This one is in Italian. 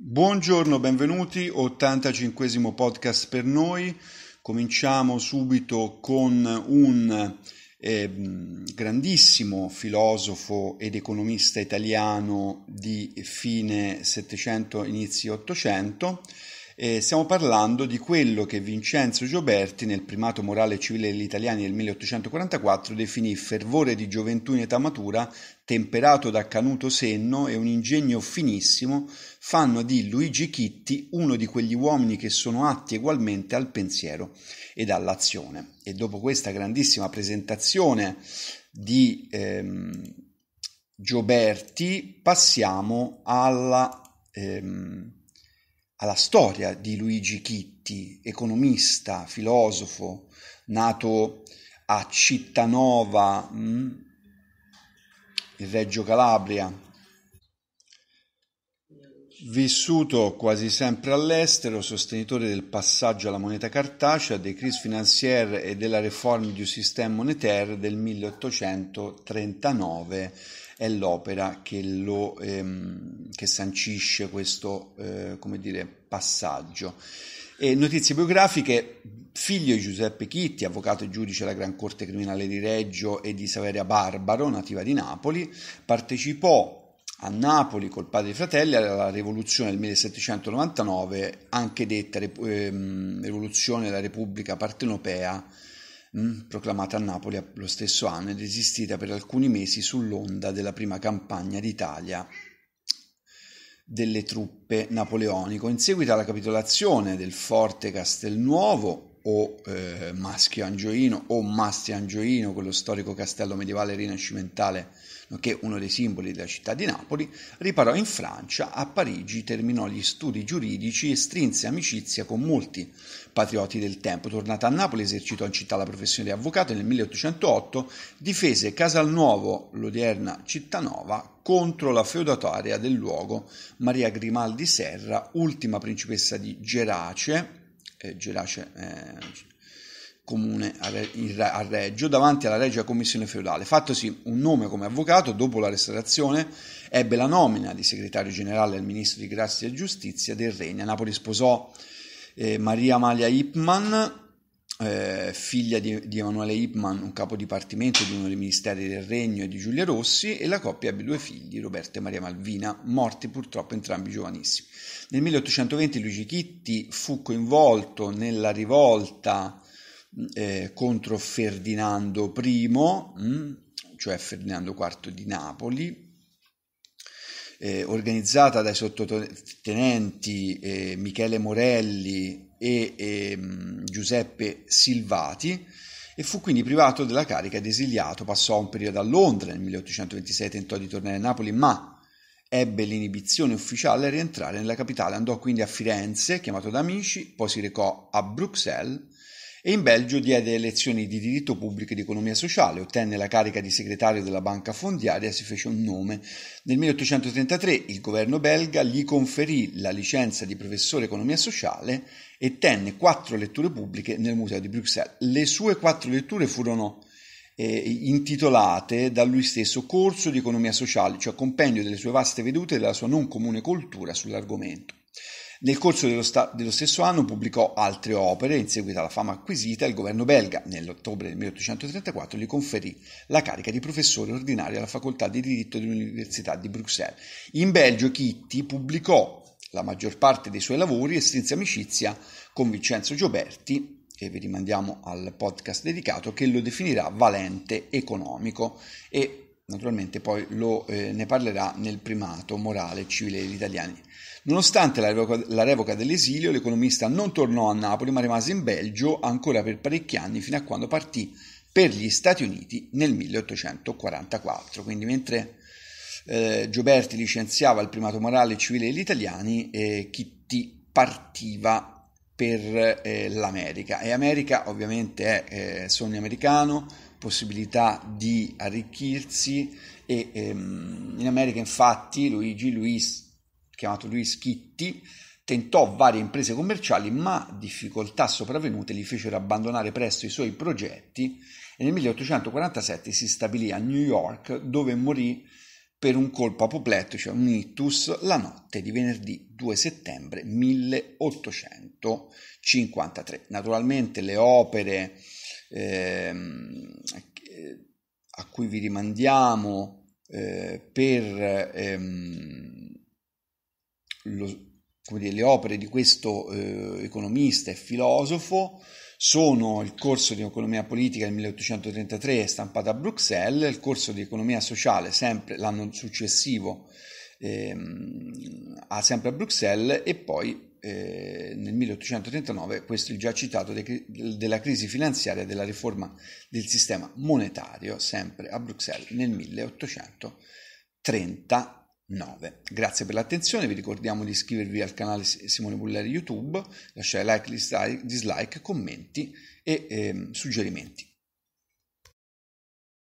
Buongiorno, benvenuti, 85 podcast per noi. Cominciamo subito con un eh, grandissimo filosofo ed economista italiano di fine Settecento, inizio Ottocento, eh, stiamo parlando di quello che Vincenzo Gioberti nel primato morale civile degli italiani del 1844 definì fervore di gioventù in età matura, temperato da canuto senno e un ingegno finissimo, fanno di Luigi Chitti uno di quegli uomini che sono atti egualmente al pensiero ed all'azione. E dopo questa grandissima presentazione di... Ehm, Gioberti, passiamo alla ehm, alla storia di Luigi Chitti, economista, filosofo, nato a Cittanova, mm, in Reggio Calabria, Vissuto quasi sempre all'estero, sostenitore del passaggio alla moneta cartacea, dei crises financières e della di un sistema monetario del 1839 è l'opera che, lo, ehm, che sancisce questo eh, dire, passaggio. E notizie biografiche, figlio di Giuseppe Chitti, avvocato e giudice della Gran Corte Criminale di Reggio e di Saveria Barbaro, nativa di Napoli, partecipò a Napoli col padre e fratelli alla rivoluzione del 1799, anche detta ehm, rivoluzione della Repubblica Partenopea, mh, mm, proclamata a Napoli lo stesso anno ed esistita per alcuni mesi sull'onda della prima campagna d'Italia delle truppe napoleoniche. In seguito alla capitolazione del forte Castelnuovo, o eh, Maschio Angioino o Masti Angioino, quello storico castello medievale rinascimentale, che è uno dei simboli della città di Napoli, riparò in Francia, a Parigi terminò gli studi giuridici e strinse amicizia con molti patrioti del tempo. Tornata a Napoli esercitò in città la professione di avvocato e nel 1808 difese Casalnuovo, l'odierna città Cittanova, contro la feudataria del luogo Maria Grimaldi Serra, ultima principessa di Gerace, eh, gelacee eh, comune a, a Reggio davanti alla Regia Commissione Feudale. Fattosi un nome come avvocato, dopo la restaurazione ebbe la nomina di segretario generale al ministro di Grazia e Giustizia del Regno. A Napoli sposò eh, Maria Amalia Ipman eh, figlia di, di, Emanuele Ipman, un capo dipartimento di uno dei ministeri del regno e di Giulia Rossi, e la coppia ebbe due figli, Roberto e Maria Malvina, morti purtroppo entrambi giovanissimi. Nel 1820 Luigi Chitti fu coinvolto nella rivolta eh, contro Ferdinando I, cioè Ferdinando IV di Napoli, eh, organizzata dai sottotenenti eh, Michele Morelli e, e mm, Giuseppe Silvati e fu quindi privato della carica ed esiliato. Passò un periodo a Londra, nel 1826 tentò di tornare a Napoli, ma ebbe l'inibizione ufficiale a rientrare nella capitale, andò quindi a Firenze, chiamato da amici, poi si recò a Bruxelles e in Belgio diede lezioni di diritto pubblico e di economia sociale, ottenne la carica di segretario della banca fondiaria e si fece un nome. Nel 1833 il governo belga gli conferì la licenza di professore economia sociale e tenne quattro letture pubbliche nel museo di Bruxelles. Le sue quattro letture furono eh, intitolate da lui stesso Corso di economia sociale, cioè compendio delle sue vaste vedute e della sua non comune cultura sull'argomento. Nel corso dello, sta- dello, stesso anno pubblicò altre opere in seguito alla fama acquisita il governo belga. Nell'ottobre del 1834 gli conferì la carica di professore ordinario alla facoltà di diritto dell'Università di Bruxelles. In Belgio Chitti pubblicò la maggior parte dei suoi lavori e strinse amicizia con Vincenzo Gioberti e vi rimandiamo al podcast dedicato che lo definirà valente economico e naturalmente poi lo, eh, ne parlerà nel primato morale civile degli italiani. Nonostante la revoca, la revoca dell'esilio, l'economista non tornò a Napoli ma rimase in Belgio ancora per parecchi anni fino a quando partì per gli Stati Uniti nel 1844. Quindi mentre eh, Gioberti licenziava il primato morale civile degli italiani, eh, Kitty partiva per eh, l'America e America ovviamente è eh, sogno americano, possibilità di arricchirsi e ehm, in America infatti Luigi Luis chiamato Luis Chitti, tentò varie imprese commerciali, ma difficoltà sopravvenute gli fecero abbandonare presto i suoi progetti e nel 1847 si stabilì a New York dove morì per un colpo apoplettico, cioè un ictus, la notte di venerdì 2 settembre 1853. Naturalmente le opere eh, a cui vi rimandiamo eh, per... Ehm, lo, dire, le opere di questo eh, economista e filosofo sono il corso di economia politica del 1833 stampato a Bruxelles, il corso di economia sociale sempre l'anno successivo ehm, sempre a Bruxelles e poi eh, nel 1839 questo è già citato de- della crisi finanziaria e della riforma del sistema monetario sempre a Bruxelles nel 1839. 9. Grazie per l'attenzione, vi ricordiamo di iscrivervi al canale Simone Bulleri YouTube, lasciare like, dislike, commenti e eh, suggerimenti.